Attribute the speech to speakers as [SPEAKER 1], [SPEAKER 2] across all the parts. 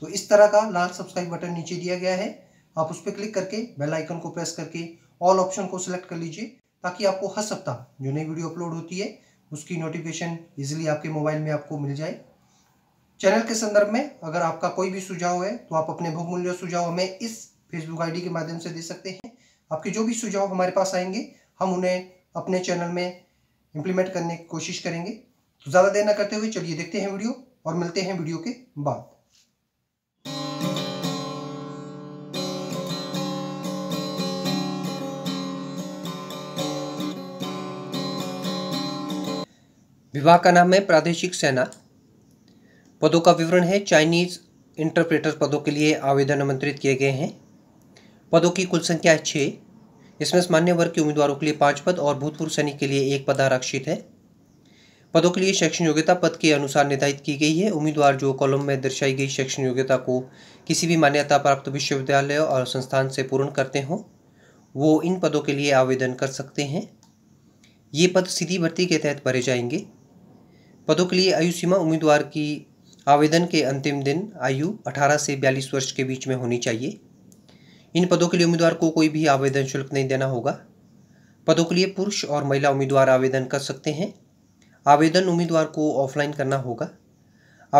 [SPEAKER 1] तो इस तरह का लाल सब्सक्राइब बटन नीचे दिया गया है आप उस पर क्लिक करके बेल आइकन को प्रेस करके ऑल ऑप्शन को सिलेक्ट कर लीजिए ताकि आपको हर सप्ताह जो नई वीडियो अपलोड होती है उसकी नोटिफिकेशन इजिली आपके मोबाइल में आपको मिल जाए चैनल के संदर्भ में अगर आपका कोई भी सुझाव है तो आप अपने बहुमूल्य सुझाव हमें इस फेसबुक आईडी के माध्यम से दे सकते हैं आपके जो भी सुझाव हमारे पास आएंगे हम उन्हें अपने चैनल में इम्प्लीमेंट करने की कोशिश करेंगे तो ज़्यादा देर ना करते हुए चलिए देखते हैं वीडियो और मिलते हैं वीडियो के बाद विभाग का नाम है प्रादेशिक सेना पदों का विवरण है चाइनीज इंटरप्रेटर पदों के लिए आवेदन आमंत्रित किए गए हैं पदों की कुल संख्या है छः इसमें सामान्य वर्ग के उम्मीदवारों के लिए पाँच पद और भूतपूर्व सैनिक के लिए एक पद आरक्षित है पदों के लिए शैक्षणिक योग्यता पद के अनुसार निर्धारित की गई है उम्मीदवार जो कॉलम में दर्शाई गई शैक्षणिक योग्यता को किसी भी मान्यता प्राप्त विश्वविद्यालय और संस्थान से पूर्ण करते हों वो इन पदों के लिए आवेदन कर सकते हैं ये पद सीधी भर्ती के तहत भरे जाएंगे पदों के लिए आयु सीमा उम्मीदवार की आवेदन के अंतिम दिन आयु 18 से 42 वर्ष के बीच में होनी चाहिए इन पदों के लिए उम्मीदवार को कोई भी आवेदन शुल्क नहीं देना होगा पदों के लिए पुरुष और महिला उम्मीदवार आवेदन कर सकते हैं आवेदन उम्मीदवार को ऑफलाइन करना होगा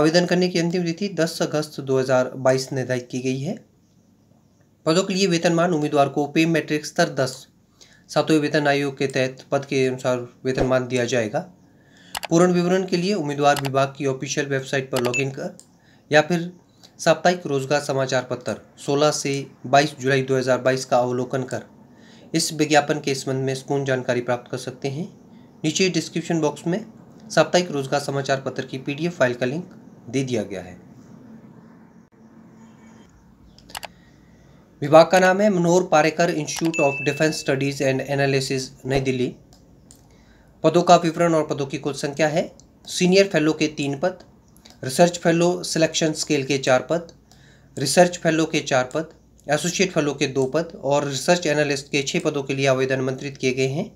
[SPEAKER 1] आवेदन करने की अंतिम तिथि 10 अगस्त 2022 निर्धारित की गई है पदों के लिए वेतनमान उम्मीदवार को पे मैट्रिक स्तर दस सातवें वेतन आयोग के तहत पद के अनुसार वेतनमान दिया जाएगा पूर्ण विवरण के लिए उम्मीदवार विभाग की ऑफिशियल वेबसाइट पर लॉगिन कर या फिर साप्ताहिक रोजगार समाचार पत्र 16 से 22 जुलाई 2022 का अवलोकन कर इस विज्ञापन के संबंध में पूर्ण जानकारी प्राप्त कर सकते हैं नीचे डिस्क्रिप्शन बॉक्स में साप्ताहिक रोजगार समाचार पत्र की पी फाइल का लिंक दे दिया गया है विभाग का नाम है Manohar Parrikar institute of defence studies and analysis नई दिल्ली पदों का विवरण और पदों की कुल संख्या है सीनियर फेलो के तीन पद रिसर्च फेलो सिलेक्शन स्केल के चार पद रिसर्च फेलो के चार पद एसोसिएट फेलो के दो पद और रिसर्च एनालिस्ट के छः पदों के लिए आवेदन मंत्रित किए गए हैं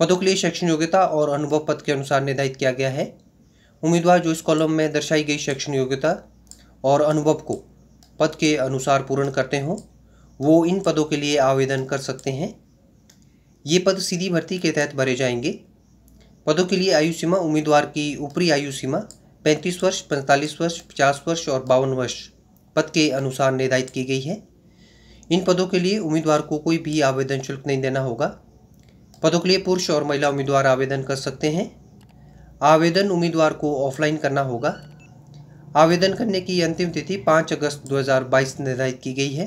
[SPEAKER 1] पदों के लिए शैक्षणिक योग्यता और अनुभव पद के अनुसार निर्धारित किया गया है उम्मीदवार जो इस कॉलम में दर्शाई गई शैक्षणिक योग्यता और अनुभव को पद के अनुसार पूर्ण करते हों वो इन पदों के लिए आवेदन कर सकते हैं ये पद सीधी भर्ती के तहत भरे जाएंगे पदों के लिए आयु सीमा उम्मीदवार की ऊपरी आयु सीमा 35 वर्ष 45 वर्ष 50 वर्ष और बावन वर्ष पद के अनुसार निर्धारित की गई है इन पदों के लिए उम्मीदवार को कोई भी आवेदन शुल्क नहीं देना होगा पदों के लिए पुरुष और महिला उम्मीदवार आवेदन कर सकते हैं आवेदन उम्मीदवार को ऑफलाइन करना होगा आवेदन करने की अंतिम तिथि 5 अगस्त 2022 निर्धारित की गई है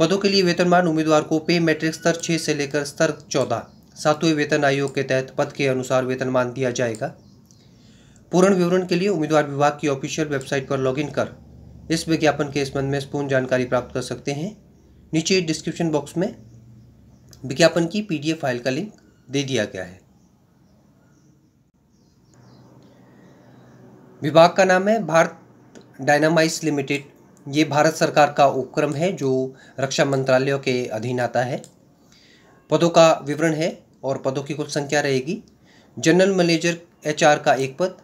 [SPEAKER 1] पदों के लिए वेतनमान उम्मीदवार को पे मैट्रिक स्तर छः से लेकर स्तर चौदह सातवें वेतन आयोग के तहत पद के अनुसार वेतनमान दिया जाएगा पूर्ण विवरण के लिए उम्मीदवार विभाग की ऑफिशियल वेबसाइट पर लॉगिन कर इस विज्ञापन के संबंध में पूर्ण जानकारी प्राप्त कर सकते हैं नीचे डिस्क्रिप्शन बॉक्स में विज्ञापन की पीडीएफ फाइल का लिंक दे दिया गया है विभाग का नाम है भारत डायनामाइस लिमिटेड ये भारत सरकार का उपक्रम है जो रक्षा मंत्रालय के अधीन आता है पदों का विवरण है और पदों की कुल संख्या रहेगी जनरल मैनेजर एचआर का एक पद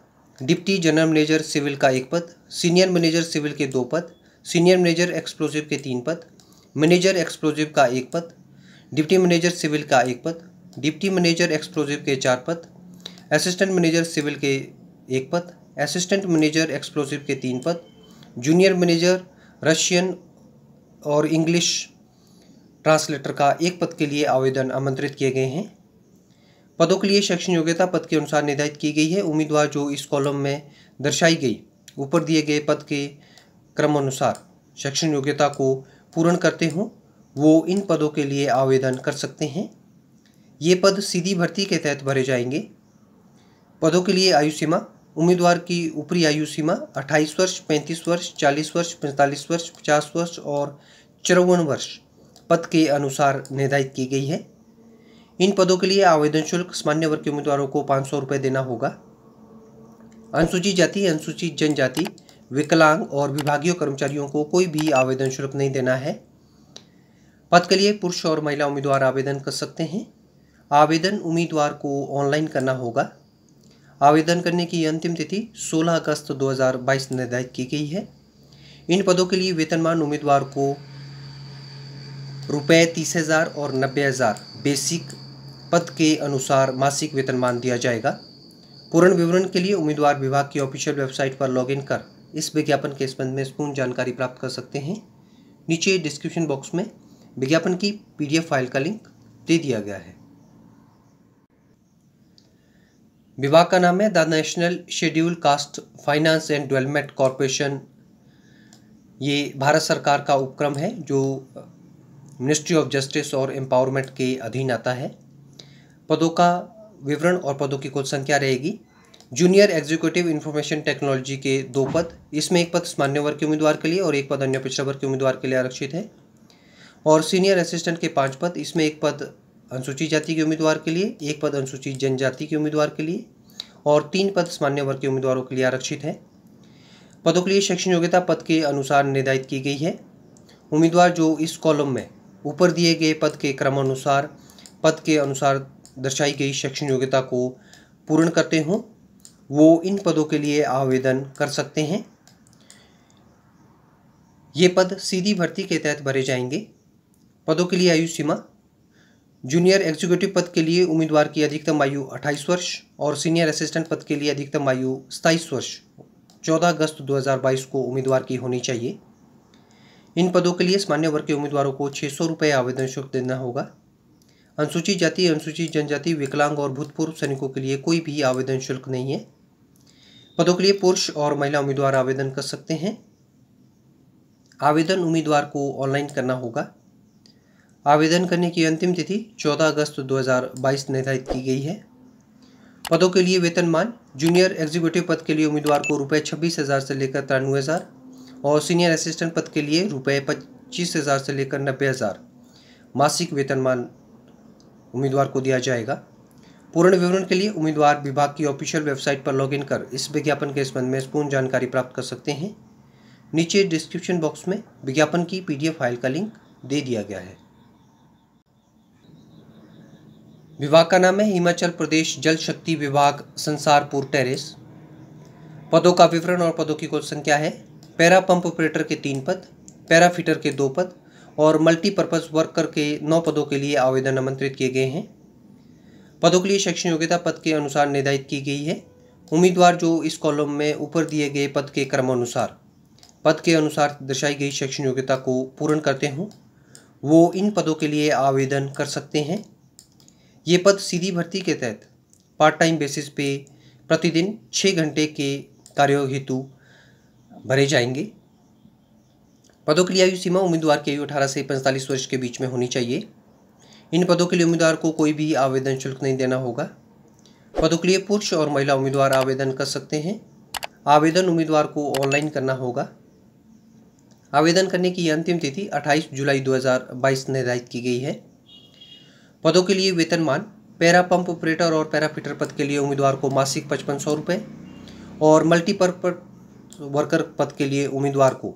[SPEAKER 1] डिप्टी जनरल मैनेजर सिविल का एक पद सीनियर मैनेजर सिविल के दो पद सीनियर मैनेजर एक्सप्लोजिव के तीन पद मैनेजर एक्सप्लोजिव का एक पद डिप्टी मैनेजर सिविल का एक पद डिप्टी मैनेजर एक्सप्लोजिव के चार पद असिस्टेंट मैनेजर सिविल के एक पद असिस्टेंट मैनेजर एक्सप्लोजिव के तीन पद जूनियर मैनेजर रशियन और इंग्लिश ट्रांसलेटर का एक पद के लिए आवेदन आमंत्रित किए गए हैं पदों के लिए शैक्षण योग्यता पद के अनुसार निर्धारित की गई है उम्मीदवार जो इस कॉलम में दर्शाई गई ऊपर दिए गए पद के क्रमानुसार शैक्षण योग्यता को पूर्ण करते हों वो इन पदों के लिए आवेदन कर सकते हैं ये पद सीधी भर्ती के तहत भरे जाएंगे पदों के लिए आयु सीमा उम्मीदवार की ऊपरी आयु सीमा 28 वर्ष 35 वर्ष 40 वर्ष 45 वर्ष 50 वर्ष और चौवन वर्ष पद के अनुसार निर्धारित की गई है इन पदों के लिए आवेदन शुल्क सामान्य वर्ग के उम्मीदवारों को पाँच सौ रुपये देना होगा अनुसूचित जाति अनुसूचित जनजाति विकलांग और विभागीय कर्मचारियों को कोई भी आवेदन शुल्क नहीं देना है पद के लिए पुरुष और महिला उम्मीदवार आवेदन कर सकते हैं आवेदन उम्मीदवार को ऑनलाइन करना होगा आवेदन करने की अंतिम तिथि 16 अगस्त 2022 निर्धारित की गई है इन पदों के लिए वेतनमान उम्मीदवार को रुपये तीस हज़ार और नब्बे हज़ार बेसिक पद के अनुसार मासिक वेतनमान दिया जाएगा पूर्ण विवरण के लिए उम्मीदवार विभाग की ऑफिशियल वेबसाइट पर लॉगिन कर इस विज्ञापन के संबंध में पूर्ण जानकारी प्राप्त कर सकते हैं नीचे डिस्क्रिप्शन बॉक्स में विज्ञापन की पीडीएफ फाइल का लिंक दे दिया गया है विभाग का नाम है the national schedule caste finance and development corporation ये भारत सरकार का उपक्रम है जो मिनिस्ट्री ऑफ जस्टिस और एम्पावरमेंट के अधीन आता है पदों का विवरण और पदों की कुल संख्या रहेगी जूनियर एग्जीक्यूटिव इन्फॉर्मेशन टेक्नोलॉजी के दो पद इसमें एक पद सामान्य वर्ग के उम्मीदवार के लिए और एक पद अन्य पिछड़ा वर्ग के उम्मीदवार के लिए आरक्षित है और सीनियर असिस्टेंट के पाँच पद इसमें एक पद अनुसूचित जाति के उम्मीदवार के लिए एक पद अनुसूचित जनजाति के उम्मीदवार के लिए और तीन पद सामान्य वर्ग के उम्मीदवारों के लिए आरक्षित हैं पदों के लिए शैक्षणिक योग्यता पद के अनुसार निर्धारित की गई है उम्मीदवार जो इस कॉलम में ऊपर दिए गए पद के क्रमानुसार पद के अनुसार दर्शाई गई शैक्षणिक योग्यता को पूर्ण करते हों वो इन पदों के लिए आवेदन कर सकते हैं ये पद सीधी भर्ती के तहत भरे जाएंगे पदों के लिए आयु सीमा जूनियर एग्जीक्यूटिव पद के लिए उम्मीदवार की अधिकतम आयु 28 वर्ष और सीनियर असिस्टेंट पद के लिए अधिकतम आयु सताईस वर्ष 14 अगस्त 2022 को उम्मीदवार की होनी चाहिए इन पदों के लिए सामान्य वर्ग के उम्मीदवारों को छः सौ रुपये आवेदन शुल्क देना होगा अनुसूचित जाति अनुसूचित जनजाति विकलांग और भूतपूर्व सैनिकों के लिए कोई भी आवेदन शुल्क नहीं है पदों के लिए पुरुष और महिला उम्मीदवार आवेदन कर सकते हैं आवेदन उम्मीदवार को ऑनलाइन करना होगा आवेदन करने की अंतिम तिथि 14 अगस्त 2022 निर्धारित की गई है पदों के लिए वेतनमान जूनियर एग्जीक्यूटिव पद के लिए उम्मीदवार को रुपये छब्बीस हज़ार से लेकर तिरानवे हज़ार और सीनियर असिस्टेंट पद के लिए रुपये पच्चीस हज़ार से लेकर नब्बे हज़ार मासिक वेतनमान उम्मीदवार को दिया जाएगा पूर्ण विवरण के लिए उम्मीदवार विभाग की ऑफिशियल वेबसाइट पर लॉगिन कर इस विज्ञापन के संबंध में पूर्ण जानकारी प्राप्त कर सकते हैं नीचे डिस्क्रिप्शन बॉक्स में विज्ञापन की पीडीएफ फाइल का लिंक दे दिया गया है विभाग का नाम है हिमाचल प्रदेश जल शक्ति विभाग संसारपुर टेरेस पदों का विवरण और पदों की कुल संख्या है पैरा पंप ऑपरेटर के तीन पद पैरा फिटर के दो पद और मल्टीपर्पज़ वर्कर के नौ पदों के लिए आवेदन आमंत्रित किए गए हैं पदों के लिए शैक्षणिक योग्यता पद के अनुसार निर्धारित की गई है उम्मीदवार जो इस कॉलम में ऊपर दिए गए पद के क्रमानुसार पद के अनुसार दर्शाई गई शैक्षणिक योग्यता को पूर्ण करते हों वो इन पदों के लिए आवेदन कर सकते हैं ये पद सीधी भर्ती के तहत पार्ट टाइम बेसिस पे प्रतिदिन छः घंटे के कार्यों हेतु भरे जाएंगे पदों के लिए आयु सीमा उम्मीदवार की आयु अठारह से पैंतालीस वर्ष के बीच में होनी चाहिए इन पदों के लिए उम्मीदवार को कोई भी आवेदन शुल्क नहीं देना होगा पदों के लिए पुरुष और महिला उम्मीदवार आवेदन कर सकते हैं आवेदन उम्मीदवार को ऑनलाइन करना होगा आवेदन करने की अंतिम तिथि 28 जुलाई 2022 निर्धारित की गई है पदों के लिए वेतनमान पैरा पंप ऑपरेटर और पैराफिटर पद के लिए उम्मीदवार को मासिक पचपन सौ रुपये और मल्टीपर्पज वर्कर पद के लिए उम्मीदवार को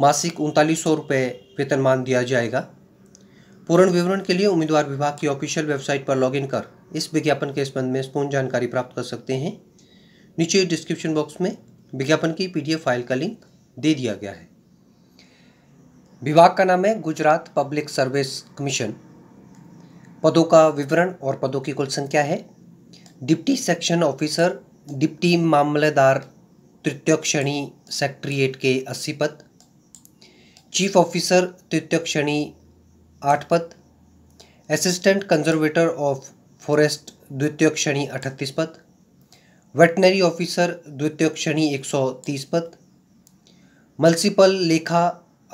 [SPEAKER 1] मासिक उनतालीस सौ रुपये वेतनमान दिया जाएगा पूर्ण विवरण के लिए उम्मीदवार विभाग की ऑफिशियल वेबसाइट पर लॉगिन कर इस विज्ञापन के संबंध में पूर्ण जानकारी प्राप्त कर सकते हैं नीचे डिस्क्रिप्शन बॉक्स में विज्ञापन की पी फाइल का लिंक दे दिया गया है विभाग का नाम है गुजरात पब्लिक सर्विस कमीशन पदों का विवरण और पदों की कुल संख्या है डिप्टी सेक्शन ऑफिसर डिप्टी मामलेदार तृतीय श्रेणी सेक्ट्रिएट के अस्सी पद चीफ ऑफिसर तृतीय श्रेणी आठ पद असिस्टेंट कंजर्वेटर ऑफ फॉरेस्ट द्वितीय श्रेणी अठतीस पद वेटनरी ऑफिसर द्वितीय श्रेणी एक सौ तीस पद मल्सिपल लेखा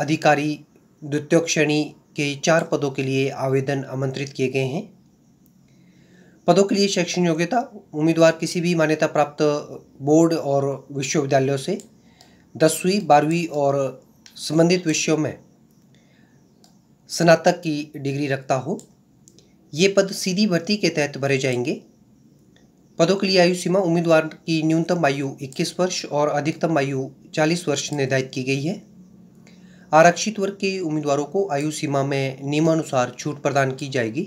[SPEAKER 1] अधिकारी द्वितीय श्रेणी के चार पदों के लिए आवेदन आमंत्रित किए गए हैं पदों के लिए शैक्षणिक योग्यता उम्मीदवार किसी भी मान्यता प्राप्त बोर्ड और विश्वविद्यालयों से दसवीं बारहवीं और संबंधित विषयों में स्नातक की डिग्री रखता हो ये पद सीधी भर्ती के तहत भरे जाएंगे पदों के लिए आयु सीमा उम्मीदवार की न्यूनतम आयु 21 वर्ष और अधिकतम आयु 40 वर्ष निर्धारित की गई है आरक्षित वर्ग के उम्मीदवारों को आयु सीमा में नियमानुसार छूट प्रदान की जाएगी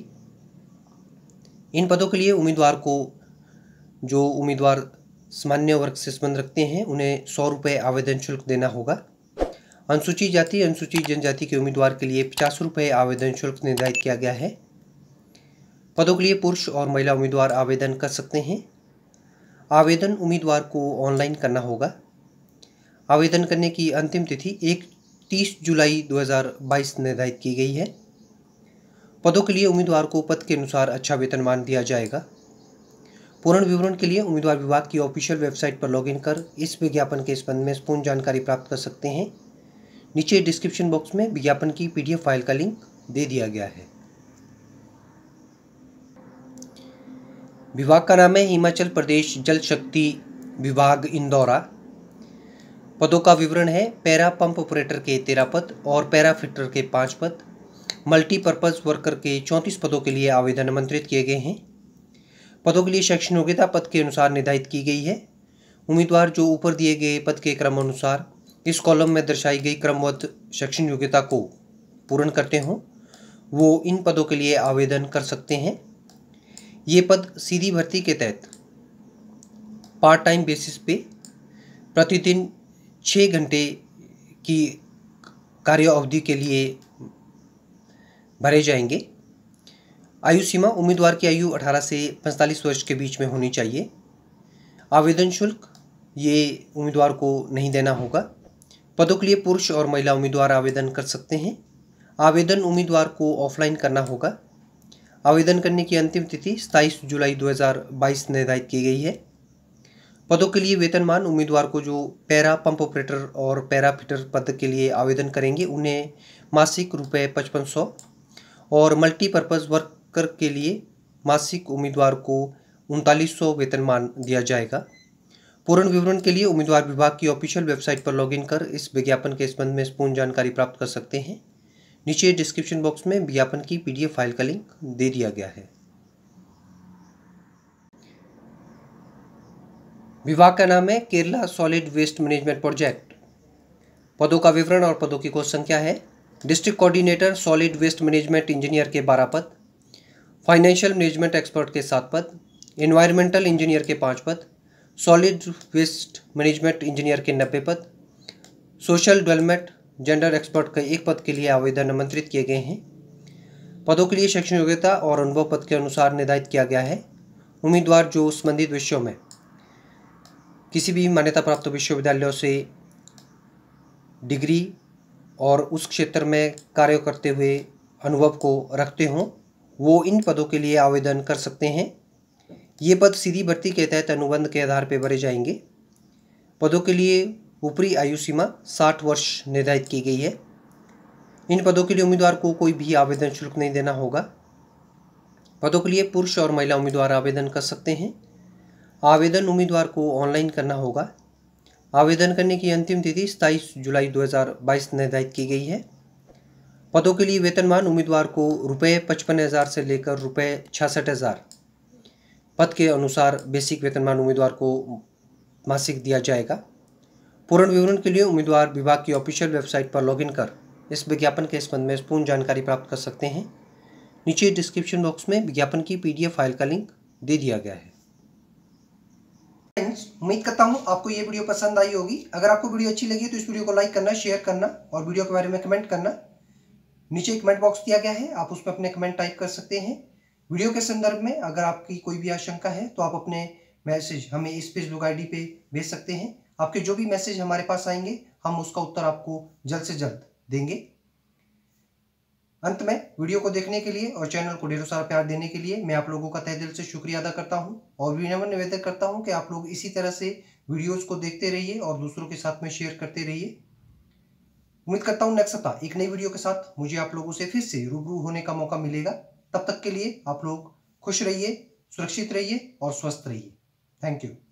[SPEAKER 1] इन पदों के लिए उम्मीदवार को जो उम्मीदवार सामान्य वर्ग से संबंध रखते हैं उन्हें सौ रुपये आवेदन शुल्क देना होगा अनुसूचित जाति अनुसूचित जनजाति के उम्मीदवार के लिए पचास रुपये आवेदन शुल्क निर्धारित किया गया है पदों के लिए पुरुष और महिला उम्मीदवार आवेदन कर सकते हैं आवेदन उम्मीदवार को ऑनलाइन करना होगा आवेदन करने की अंतिम तिथि एक 30 जुलाई 2022 निर्धारित की गई है पदों के लिए उम्मीदवार को पद के अनुसार अच्छा वेतनमान दिया जाएगा पूर्ण विवरण के लिए उम्मीदवार विभाग की ऑफिशियल वेबसाइट पर लॉगिन कर इस विज्ञापन के संबंध में पूर्ण जानकारी प्राप्त कर सकते हैं नीचे डिस्क्रिप्शन बॉक्स में विज्ञापन की पीडीएफ फाइल का लिंक दे दिया गया है विभाग का नाम है हिमाचल प्रदेश जल शक्ति विभाग इंदौरा पदों का विवरण है पैरा पंप ऑपरेटर के तेरह पद और पैरा फिटर के पाँच पद मल्टीपर्पज़ वर्कर के चौंतीस पदों के लिए आवेदन आमंत्रित किए गए हैं पदों के लिए शैक्षणिक योग्यता पद के अनुसार निर्धारित की गई है उम्मीदवार जो ऊपर दिए गए पद के क्रम अनुसार इस कॉलम में दर्शाई गई क्रमवध शैक्षणिक योग्यता को पूर्ण करते हों वो इन पदों के लिए आवेदन कर सकते हैं ये पद सीधी भर्ती के तहत पार्ट टाइम बेसिस पे प्रतिदिन छः घंटे की कार्य अवधि के लिए भरे जाएंगे आयु सीमा उम्मीदवार की आयु 18 से 45 वर्ष के बीच में होनी चाहिए आवेदन शुल्क ये उम्मीदवार को नहीं देना होगा पदों के लिए पुरुष और महिला उम्मीदवार आवेदन कर सकते हैं आवेदन उम्मीदवार को ऑफलाइन करना होगा आवेदन करने की अंतिम तिथि सताईस जुलाई 2022 निर्धारित की गई है पदों के लिए वेतनमान उम्मीदवार को जो पैरा पंप ऑपरेटर और पैरा फिटर पद के लिए आवेदन करेंगे उन्हें मासिक रुपये पचपन सौ और मल्टीपर्पज़ वर्कर के लिए मासिक उम्मीदवार को उनतालीस सौ वेतनमान दिया जाएगा पूर्ण विवरण के लिए उम्मीदवार विभाग की ऑफिशियल वेबसाइट पर लॉगिन कर इस विज्ञापन के संबंध में पूर्ण जानकारी प्राप्त कर सकते हैं नीचे डिस्क्रिप्शन बॉक्स में विज्ञापन की पीडीएफ फाइल का लिंक दे दिया गया है विभाग का नाम है Kerala solid waste management project पदों का विवरण और पदों की कोष संख्या है district coordinator solid waste management engineer के बारह पद फाइनेंशियल मैनेजमेंट एक्सपर्ट के सात पद इन्वायरमेंटल इंजीनियर के पाँच पद सॉलिड वेस्ट मैनेजमेंट इंजीनियर के नब्बे पद सोशल डेवलपमेंट जेंडर एक्सपर्ट के एक पद के लिए आवेदन आमंत्रित किए गए हैं पदों के लिए शैक्षणिक योग्यता और अनुभव पद के अनुसार निर्धारित किया गया है उम्मीदवार जो संबंधित विषयों में किसी भी मान्यता प्राप्त विश्वविद्यालयों से डिग्री और उस क्षेत्र में कार्य करते हुए अनुभव को रखते हों वो इन पदों के लिए आवेदन कर सकते हैं ये पद सीधी भर्ती के तहत अनुबंध के आधार पर भरे जाएंगे पदों के लिए ऊपरी आयु सीमा साठ वर्ष निर्धारित की गई है इन पदों के लिए उम्मीदवार को कोई भी आवेदन शुल्क नहीं देना होगा पदों के लिए पुरुष और महिला उम्मीदवार आवेदन कर सकते हैं आवेदन उम्मीदवार को ऑनलाइन करना होगा आवेदन करने की अंतिम तिथि सताईस जुलाई 2022 निर्धारित की गई है पदों के लिए वेतनमान उम्मीदवार को रुपये पचपन हज़ार से लेकर रुपये छियासठ हज़ार पद के अनुसार बेसिक वेतनमान उम्मीदवार को मासिक दिया जाएगा पूर्ण विवरण के लिए उम्मीदवार विभाग की ऑफिशियल वेबसाइट पर लॉगिन कर इस विज्ञापन के संबंध में पूर्ण जानकारी प्राप्त कर सकते हैं नीचे डिस्क्रिप्शन बॉक्स में विज्ञापन की पीडीएफ फाइल का लिंक दे दिया गया है फ्रेंड्स उम्मीद करता हूँ आपको ये वीडियो पसंद आई होगी अगर आपको वीडियो अच्छी लगी तो इस वीडियो को लाइक करना शेयर करना और वीडियो के बारे में कमेंट करना नीचे कमेंट बॉक्स दिया गया है आप उसमें अपने कमेंट टाइप कर सकते हैं वीडियो के संदर्भ में अगर आपकी कोई भी आशंका है तो आप अपने मैसेज हमें इस फेसबुक आई पे भेज सकते हैं आपके जो भी मैसेज हमारे पास आएंगे हम उसका उत्तर आपको जल्द से जल्द देंगे अंत में वीडियो को देखने के लिए और चैनल को ढेरों सारा प्यार देने के लिए मैं आप लोगों का तह दिल से शुक्रिया अदा करता हूँ और विनम्र निवेदन करता हूँ कि आप लोग इसी तरह से वीडियोस को देखते रहिए और दूसरों के साथ में शेयर करते रहिए उम्मीद करता हूँ नेक्स्ट सप्ताह एक नई वीडियो के साथ मुझे आप लोगों से फिर से रूबरू होने का मौका मिलेगा तब तक के लिए आप लोग खुश रहिए सुरक्षित रहिए और स्वस्थ रहिए थैंक यू